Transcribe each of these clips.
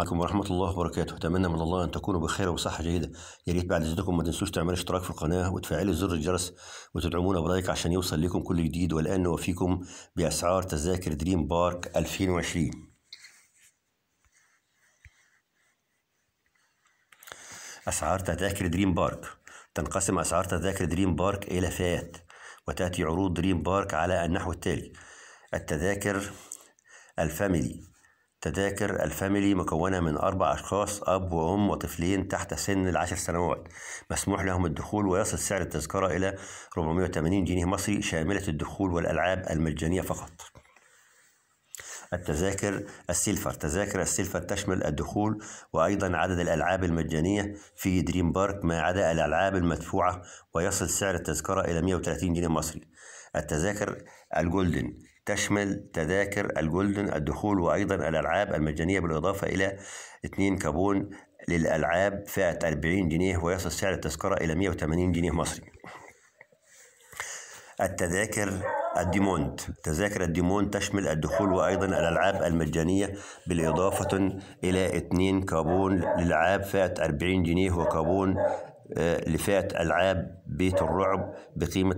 عليكم ورحمة الله وبركاته أتمنى من الله أن تكونوا بخير وصحة جيدة يا ريت بعد إذنكم ما تنسوش تعملوا اشتراك في القناة وتفعلوا زر الجرس وتدعمونا برايك عشان يوصل لكم كل جديد والآن نوفيكم بأسعار تذاكر دريم بارك 2020 أسعار تذاكر دريم بارك تنقسم أسعار تذاكر دريم بارك إلى فئات وتأتي عروض دريم بارك على النحو التالي التذاكر الفاميلي تذاكر الفاميلي مكونة من أربع أشخاص أب وأم وطفلين تحت سن العشر سنوات مسموح لهم الدخول ويصل سعر التذكرة إلى 480 جنيه مصري شاملة الدخول والألعاب المجانية فقط التذاكر السيلفر تذاكر السيلفر تشمل الدخول وأيضا عدد الألعاب المجانية في دريم بارك ما عدا الألعاب المدفوعة ويصل سعر التذكرة إلى 130 جنيه مصري التذاكر الجولدن تشمل تذاكر الجولدن الدخول وأيضا الألعاب المجانية بالإضافة إلى 2 كابون للألعاب فئة 40 جنيه ويصل سعر التذكرة إلى 180 جنيه مصري التذاكر الديموند تذاكر الديموند تشمل الدخول وأيضا الألعاب المجانية بالإضافة إلى 2 كابون للألعاب فئة 40 جنيه وكابون آه، لفئة ألعاب بيت الرعب بقيمة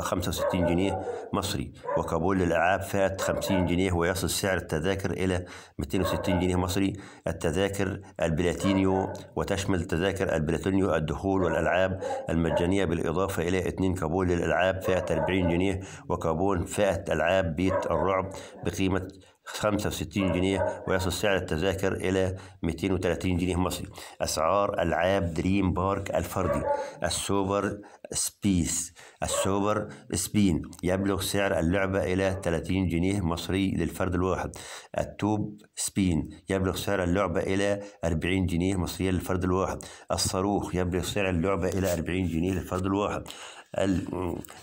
65 جنيه مصري وكابول للألعاب فات 50 جنيه ويصل سعر التذاكر إلى 260 جنيه مصري التذاكر البلاتينيو وتشمل تذاكر البلاتينيو الدخول والألعاب المجانية بالإضافة إلى اثنين كابول للألعاب فات 40 جنيه وكابول فات ألعاب بيت الرعب بقيمة 65 جنيه ويصل سعر التذاكر إلى 230 جنيه مصري أسعار ألعاب دريم بارك الفردي السوق السوبر سبيس السوبر سبين يبلغ سعر اللعبة إلى 30 جنيه مصري للفرد الواحد التوب سبين يبلغ سعر اللعبة إلى 40 جنيه مصرية للفرد الواحد الصاروخ يبلغ سعر اللعبة إلى 40 جنيه للفرد الواحد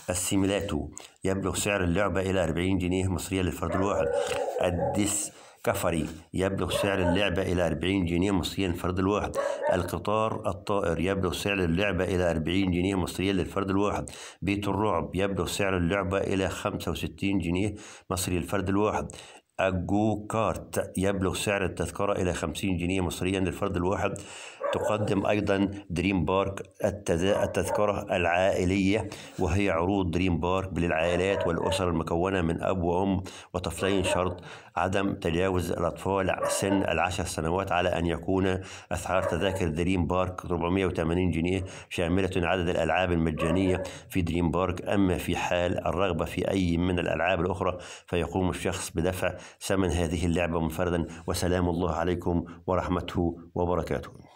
السيميلاتو يبلغ سعر اللعبة إلى 40 جنيه مصرية للفرد الواحد الديس كفري يبلغ سعر اللعبة إلى 40 جنيه مصريا للفرد الواحد القطار الطائر يبلغ سعر اللعبة إلى 40 جنيه مصريا للفرد الواحد بيت الرعب يبلغ سعر اللعبة إلى 65 جنيه مصري للفرد الواحد الجو كارت يبلغ سعر التذكرة إلى 50 جنيه مصريا للفرد الواحد تقدم أيضا دريم بارك التذكرة العائلية وهي عروض دريم بارك للعائلات والأسر المكونة من أب وأم وطفلين شرط عدم تجاوز الأطفال سن العشر سنوات على أن يكون أسعار تذاكر دريم بارك 480 جنيه شاملة عدد الألعاب المجانية في دريم بارك أما في حال الرغبة في أي من الألعاب الأخرى فيقوم الشخص بدفع ثمن هذه اللعبة منفردا وسلام الله عليكم ورحمته وبركاته